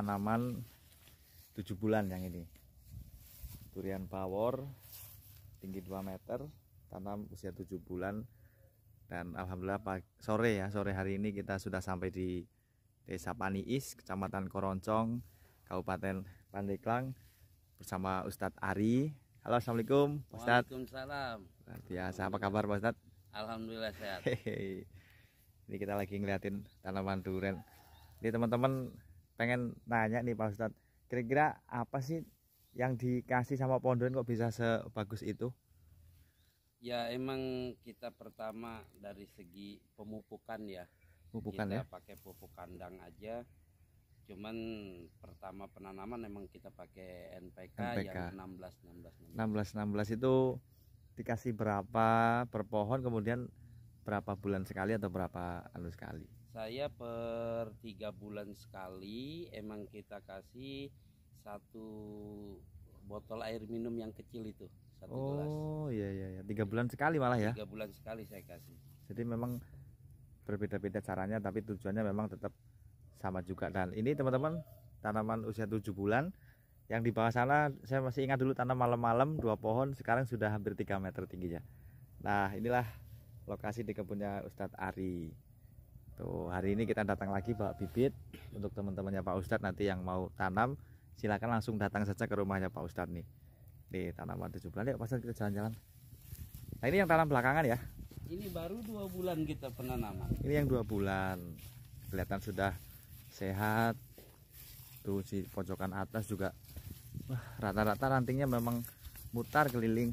tanaman 7 bulan yang ini durian power tinggi 2 meter tanam usia 7 bulan dan alhamdulillah sore ya sore hari ini kita sudah sampai di Desa Paniis Kecamatan Koroncong Kabupaten Pandeglang bersama Ustadz Ari Halo Assalamualaikum Ustadz Waalaikumsalam Luar biasa apa kabar Pak Ustadz Alhamdulillah sehat Hehehe. Ini kita lagi ngeliatin tanaman durian Ini teman-teman pengen nanya nih Pak Ustadz kira-kira apa sih yang dikasih sama pondokan kok bisa sebagus itu ya emang kita pertama dari segi pemupukan ya pupukan kita ya pakai pupuk kandang aja cuman pertama penanaman emang kita pakai NPK, NPK. yang 16 16 16 16 itu dikasih berapa per pohon kemudian berapa bulan sekali atau berapa anu sekali saya per tiga bulan sekali emang kita kasih satu botol air minum yang kecil itu satu oh, gelas. Oh iya iya tiga bulan sekali malah ya. Tiga bulan sekali saya kasih. Jadi memang berbeda-beda caranya tapi tujuannya memang tetap sama juga dan ini teman-teman tanaman usia tujuh bulan yang di bawah sana saya masih ingat dulu tanam malam-malam dua pohon sekarang sudah hampir tiga meter tingginya. Nah inilah lokasi di kebunnya Ustadz Ari. Tuh, gitu. hari ini kita datang lagi bawa bibit untuk teman-temannya Pak Ustadz nanti yang mau tanam silakan langsung datang saja ke rumahnya Pak Ustadz nih. Di tanaman tujuh bulan, yuk Pak Ustadz kita jalan-jalan. Nah ini yang tanam belakangan ya? Ini baru dua bulan kita penanaman. Ini yang dua bulan, kelihatan sudah sehat. Tuh si pojokan atas juga, rata-rata rantingnya memang mutar keliling.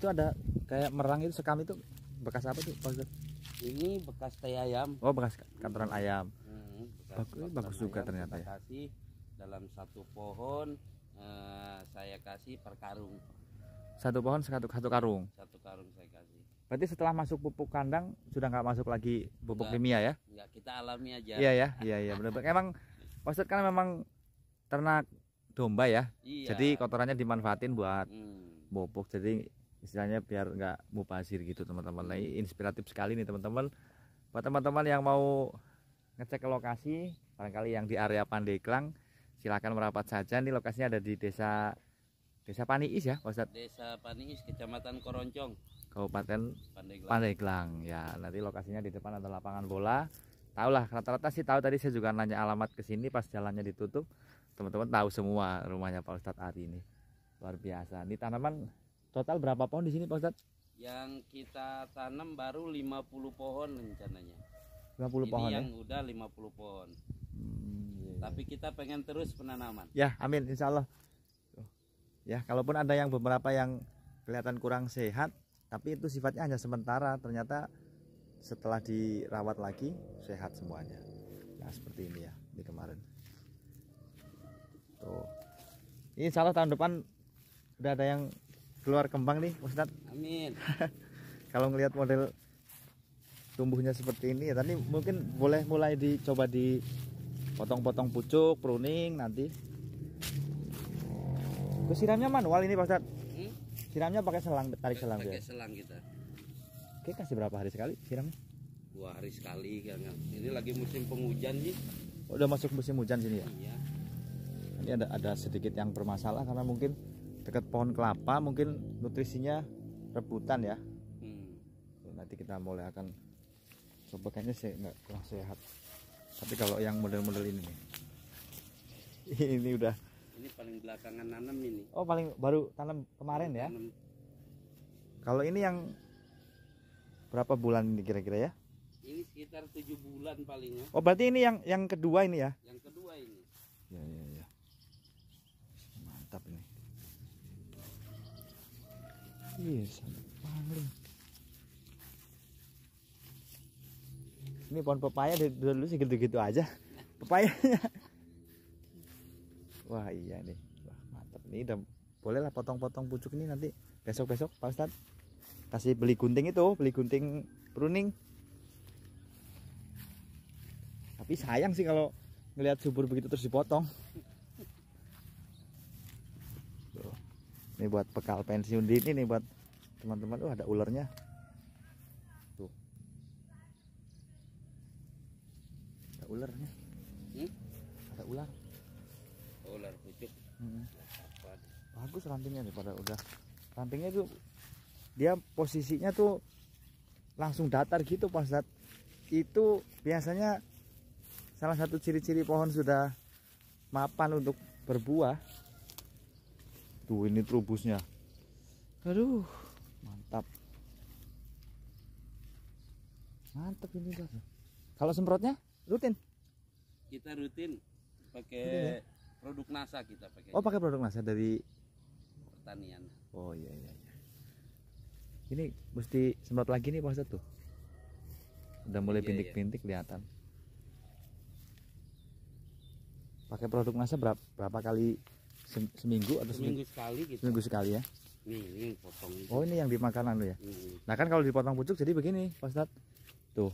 itu ada kayak merang itu sekam itu bekas apa tuh Pak ini bekas teh ayam oh bekas kantoran ayam hmm, bekas bagus, bagus juga ternyata ya kasih dalam satu pohon eh, saya kasih per karung satu pohon satu satu karung satu karung saya kasih berarti setelah masuk pupuk kandang sudah nggak masuk lagi pupuk kimia ya enggak kita alami aja iya ya iya iya benar emang maksud kan memang ternak domba ya iya. jadi kotorannya dimanfaatin buat hmm. pupuk jadi istilahnya biar nggak mubazir gitu teman-teman nah, inspiratif sekali nih teman-teman buat teman-teman yang mau ngecek ke lokasi barangkali yang di area Pandeglang silahkan merapat saja nih lokasinya ada di desa desa Paniis ya Pak Ustadz desa Paniis kecamatan Koroncong Kabupaten Pandeglang. Pandeglang ya nanti lokasinya di depan ada lapangan bola tahulah rata-rata sih tahu tadi saya juga nanya alamat ke sini pas jalannya ditutup teman-teman tahu semua rumahnya Pak Ustadz Ari ini luar biasa ini tanaman Total berapa pohon di sini Pak Ustadz? Yang kita tanam baru 50 pohon rencananya. 50 ini pohon. Ya? Yang ya? udah 50 pohon. Hmm, iya, Tapi iya. kita pengen terus penanaman. Ya, amin insya Allah. Ya, kalaupun ada yang beberapa yang kelihatan kurang sehat, tapi itu sifatnya hanya sementara. Ternyata setelah dirawat lagi sehat semuanya. Nah, seperti ini ya, di kemarin. Tuh. Ini insya Allah tahun depan udah ada yang keluar kembang nih Ustadz amin kalau ngelihat model tumbuhnya seperti ini ya tadi mungkin boleh mulai dicoba di potong-potong pucuk pruning nanti terus siramnya manual ini Pak Ustadz hmm? siramnya pakai selang tarik selang pakai ya? selang kita oke kasih berapa hari sekali siramnya dua hari sekali kan ini lagi musim penghujan nih oh, udah masuk musim hujan sini ya iya. ini ada ada sedikit yang bermasalah karena mungkin dekat pohon kelapa mungkin nutrisinya rebutan ya hmm. nanti kita mulai akan coba kayaknya sih nggak kurang sehat tapi kalau yang model-model ini ini udah ini paling belakangan nanam ini oh paling baru tanam kemarin ya tanam. kalau ini yang berapa bulan ini kira-kira ya ini sekitar tujuh bulan palingnya oh berarti ini yang yang kedua ini ya yang kedua ini ya, ya. Iya, ini pohon pepaya dulu sih gitu-gitu aja. pepaya Wah iya nih, wah mantap nih. Udah boleh lah potong-potong pucuk ini nanti besok-besok Pak Ustadz kasih beli gunting itu, beli gunting pruning. Tapi sayang sih kalau ngelihat subur begitu terus dipotong. ini buat bekal pensiun dini nih buat teman-teman oh ada ularnya tuh ada ulernya. hmm? ada ular oh, ular pucuk hmm. bagus rantingnya nih pada udah rantingnya tuh dia posisinya tuh langsung datar gitu pas dat itu biasanya salah satu ciri-ciri pohon sudah mapan untuk berbuah tuh ini trubusnya aduh mantap mantap ini bang kalau semprotnya rutin kita rutin pakai ya? produk NASA kita pakai oh pakai produk NASA dari pertanian oh iya iya, iya. ini mesti semprot lagi nih pak tuh udah mulai pintik-pintik iya, iya. kelihatan pakai produk NASA berapa, berapa kali seminggu atau seminggu, seminggu sekali gitu. Seminggu sekali ya. ini potong. Gitu. Oh, ini yang di makanan lo ya. Hmm. Nah, kan kalau dipotong pucuk jadi begini, Pak Ustadz. Tuh.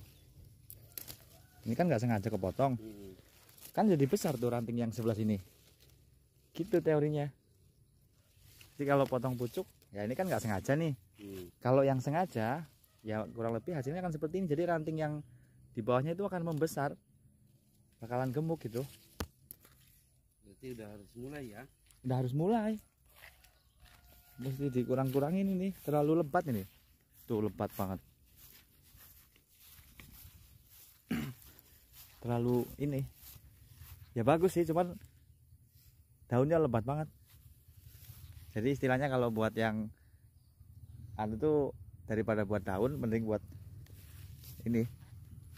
Ini kan nggak sengaja kepotong. Hmm. Kan jadi besar tuh ranting yang sebelah sini. Gitu teorinya. Jadi kalau potong pucuk, ya ini kan nggak sengaja nih. Hmm. Kalau yang sengaja, ya kurang lebih hasilnya akan seperti ini. Jadi ranting yang di bawahnya itu akan membesar. Bakalan gemuk gitu. Berarti udah harus mulai ya udah harus mulai mesti dikurang-kurangin ini terlalu lebat ini tuh lebat banget terlalu ini ya bagus sih cuman daunnya lebat banget jadi istilahnya kalau buat yang anu tuh daripada buat daun mending buat ini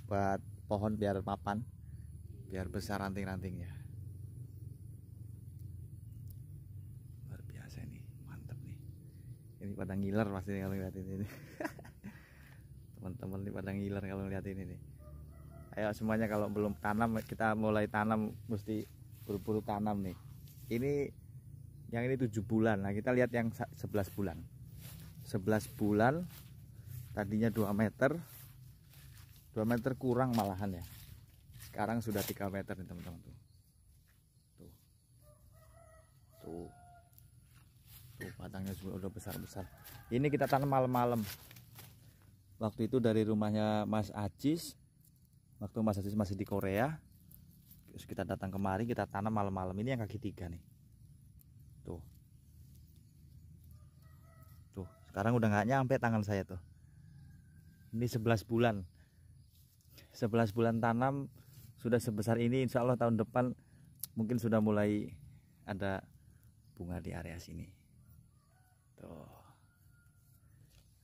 buat pohon biar mapan biar besar ranting-rantingnya ini pada ngiler pasti kalau lihat ini teman-teman ini pada ngiler kalau lihat ini nih ayo semuanya kalau belum tanam kita mulai tanam mesti buru-buru tanam nih ini yang ini tujuh bulan nah kita lihat yang 11 bulan 11 bulan tadinya 2 meter 2 meter kurang malahan ya sekarang sudah 3 meter nih teman-teman tuh tuh tuh tuh batangnya sudah besar-besar ini kita tanam malam-malam waktu itu dari rumahnya Mas Ajis waktu Mas Ajis masih di Korea terus kita datang kemari kita tanam malam-malam ini yang kaki tiga nih tuh tuh sekarang udah nggak nyampe tangan saya tuh ini 11 bulan 11 bulan tanam sudah sebesar ini insya Allah tahun depan mungkin sudah mulai ada bunga di area sini Tuh.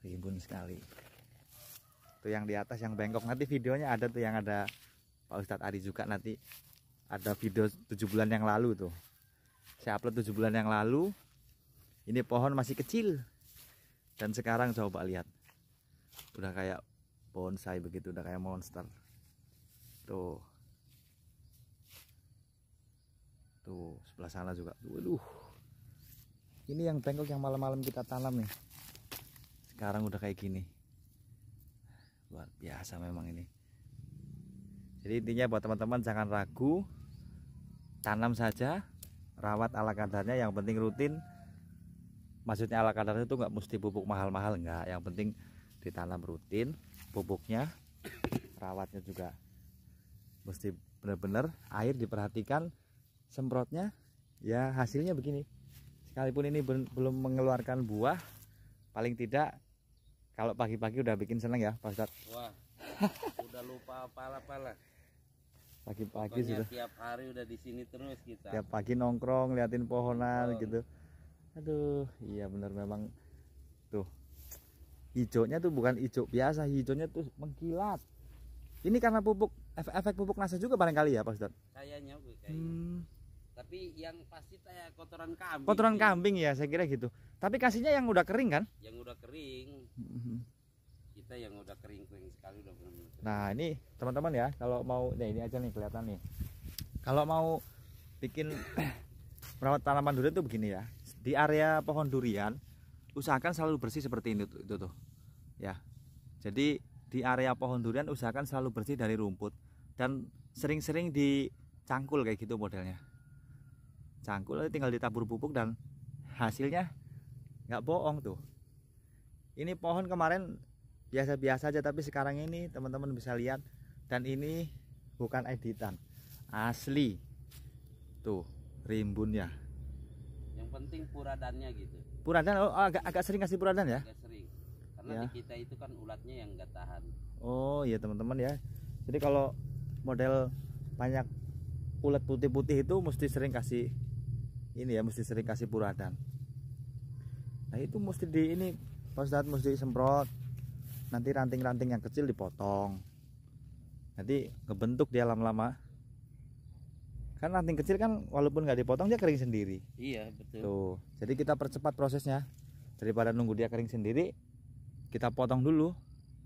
Rimbun sekali. Tuh yang di atas yang bengkok nanti videonya ada tuh yang ada Pak Ustadz Ari juga nanti ada video 7 bulan yang lalu tuh. Saya upload 7 bulan yang lalu. Ini pohon masih kecil. Dan sekarang coba lihat. Udah kayak bonsai begitu, udah kayak monster. Tuh. Tuh, sebelah sana juga. Waduh ini yang bengkok yang malam-malam kita tanam nih sekarang udah kayak gini luar biasa memang ini jadi intinya buat teman-teman jangan ragu tanam saja rawat ala kadarnya yang penting rutin maksudnya ala kadarnya itu nggak mesti pupuk mahal-mahal nggak yang penting ditanam rutin pupuknya rawatnya juga mesti benar-benar air diperhatikan semprotnya ya hasilnya begini sekalipun ini belum mengeluarkan buah paling tidak kalau pagi-pagi udah bikin seneng ya Pak Ustadz wah udah lupa apa-apa pagi-pagi sudah tiap hari udah di sini terus kita tiap pagi nongkrong liatin pohonan oh. gitu aduh iya bener memang tuh hijaunya tuh bukan hijau biasa hijaunya tuh mengkilat ini karena pupuk efek, pupuk nasa juga barangkali ya Pak Ustadz kayaknya kayaknya hmm tapi yang pasti kayak kotoran kambing kotoran kambing ya saya kira gitu tapi kasihnya yang udah kering kan yang udah kering mm-hmm. kita yang udah kering kering sekali udah belum. nah ini teman-teman ya kalau mau nah ini aja nih kelihatan nih kalau mau bikin merawat tanaman durian tuh begini ya di area pohon durian usahakan selalu bersih seperti ini tuh itu tuh ya jadi di area pohon durian usahakan selalu bersih dari rumput dan sering-sering dicangkul kayak gitu modelnya cangkul tinggal ditabur pupuk dan hasilnya nggak bohong tuh ini pohon kemarin biasa-biasa aja tapi sekarang ini teman-teman bisa lihat dan ini bukan editan asli tuh rimbunnya yang penting puradannya gitu puradan oh, agak agak sering kasih puradan ya agak sering karena ya. di kita itu kan ulatnya yang nggak tahan oh iya teman-teman ya jadi kalau model banyak ulat putih-putih itu mesti sering kasih ini ya mesti sering kasih puradan nah itu mesti di ini pas saat mesti semprot nanti ranting-ranting yang kecil dipotong nanti kebentuk dia lama-lama kan ranting kecil kan walaupun nggak dipotong dia kering sendiri iya betul tuh jadi kita percepat prosesnya daripada nunggu dia kering sendiri kita potong dulu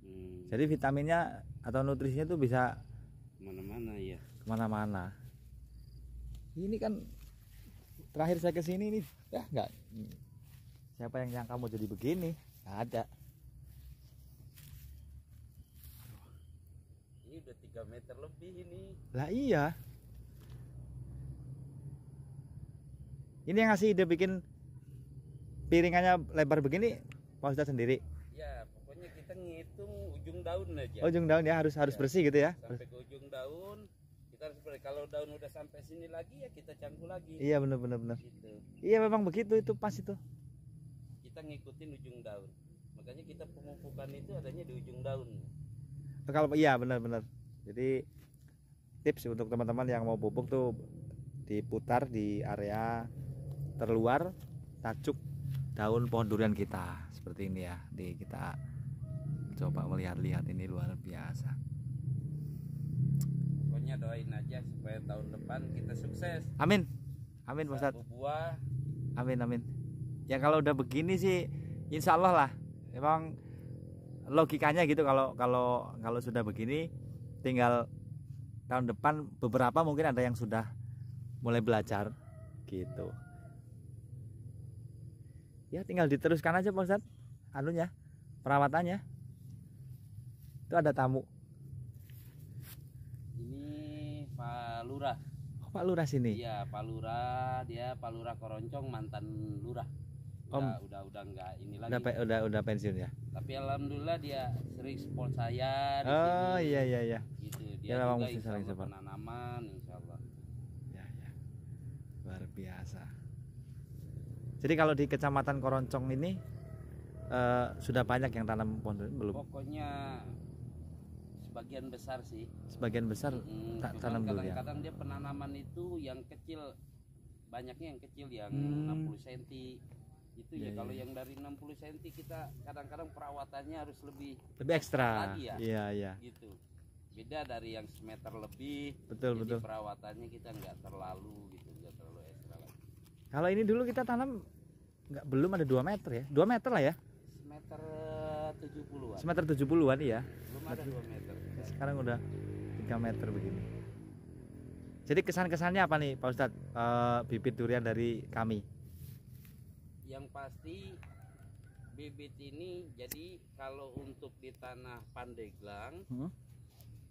hmm. jadi vitaminnya atau nutrisinya tuh bisa kemana-mana ya kemana-mana ini kan terakhir saya kesini ini ya nggak siapa yang nyangka mau jadi begini ada ini udah 3 meter lebih ini lah iya ini yang ngasih ide bikin piringannya lebar begini Pak Ustadz sendiri ya pokoknya kita ngitung ujung daun aja ujung daun ya harus harus ya, bersih gitu ya sampai ke ujung daun sekitar seperti kalau daun udah sampai sini lagi ya kita cangkul lagi iya benar benar benar gitu. iya memang begitu itu pas itu kita ngikutin ujung daun makanya kita pemupukan itu adanya di ujung daun kalau iya benar benar jadi tips untuk teman-teman yang mau pupuk tuh diputar di area terluar tacuk daun pohon durian kita seperti ini ya di kita coba melihat-lihat ini luar biasa pokoknya doain aja supaya tahun depan kita sukses amin amin Ustaz buah amin amin ya kalau udah begini sih insya Allah lah emang logikanya gitu kalau kalau kalau sudah begini tinggal tahun depan beberapa mungkin ada yang sudah mulai belajar gitu ya tinggal diteruskan aja Pak Ustadz anunya perawatannya itu ada tamu Lurah. Oh, Pak Lurah sini. Iya, Pak Lurah, dia Pak Lurah Koroncong mantan lurah. Udah, Om. udah udah enggak ini lagi. Udah udah udah pensiun ya. Tapi alhamdulillah dia sering support saya di Oh, sini. iya iya iya. Gitu. Ya, dia ya, juga insya Allah penanaman insyaallah. Ya ya. Luar biasa. Jadi kalau di Kecamatan Koroncong ini eh, sudah banyak yang tanam pohon belum? Pokoknya sebagian besar sih sebagian besar hmm, tak tanam dulu kadang-kadang ya kadang dia penanaman itu yang kecil banyaknya yang kecil yang hmm. 60 cm itu yeah, ya iya, kalau yeah. yang dari 60 cm kita kadang-kadang perawatannya harus lebih lebih ekstra ya. iya iya yeah, yeah. gitu beda dari yang semeter lebih betul jadi betul perawatannya kita nggak terlalu gitu nggak terlalu ekstra lagi kalau ini dulu kita tanam nggak belum ada 2 meter ya 2 meter lah ya semeter 70-an semeter 70-an iya belum ada 2 meter sekarang udah 3 meter begini jadi kesan-kesannya apa nih Pak Ustadz e, bibit durian dari kami yang pasti bibit ini jadi kalau untuk di tanah Pandeglang hmm?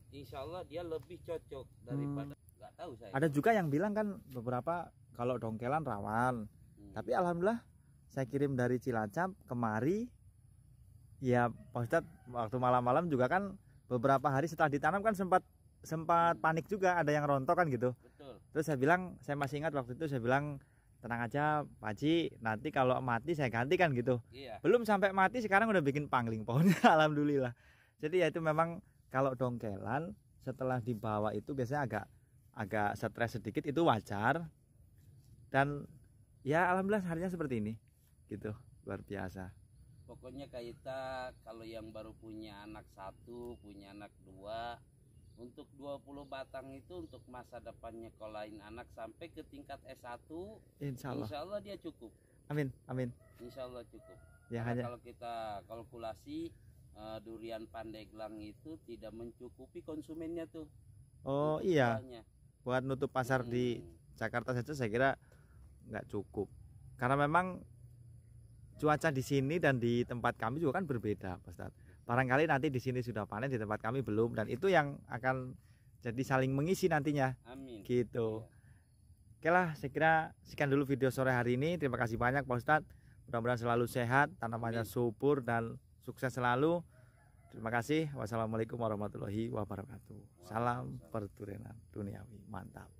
Insya Allah dia lebih cocok daripada hmm. tau tahu saya ada juga yang bilang kan beberapa kalau dongkelan rawan hmm. tapi alhamdulillah saya kirim dari Cilacap kemari ya Pak Ustadz waktu malam-malam juga kan beberapa hari setelah ditanam kan sempat sempat panik juga ada yang rontok kan gitu Betul. terus saya bilang saya masih ingat waktu itu saya bilang tenang aja Pak Ji nanti kalau mati saya ganti kan gitu iya. belum sampai mati sekarang udah bikin pangling pohonnya alhamdulillah jadi ya itu memang kalau dongkelan setelah dibawa itu biasanya agak agak stres sedikit itu wajar dan ya alhamdulillah harinya seperti ini gitu luar biasa pokoknya kita kalau yang baru punya anak satu punya anak dua untuk 20 batang itu untuk masa depannya kolain anak sampai ke tingkat S1 Insya Allah, insya Allah dia cukup amin amin Insya Allah cukup ya, hanya... kalau kita kalkulasi uh, durian pandeglang itu tidak mencukupi konsumennya tuh oh iya buat nutup pasar hmm. di Jakarta saja saya kira nggak cukup karena memang cuaca di sini dan di tempat kami juga kan berbeda, Pak Ustadz. Barangkali nanti di sini sudah panen, di tempat kami belum, dan itu yang akan jadi saling mengisi nantinya. Amin. Gitu. Ya. Oke lah, saya kira sekian dulu video sore hari ini. Terima kasih banyak Pak Ustadz. Mudah-mudahan selalu sehat, tanamannya Amin. subur dan sukses selalu. Terima kasih. Wassalamualaikum warahmatullahi wabarakatuh. Salam perturunan duniawi. Mantap.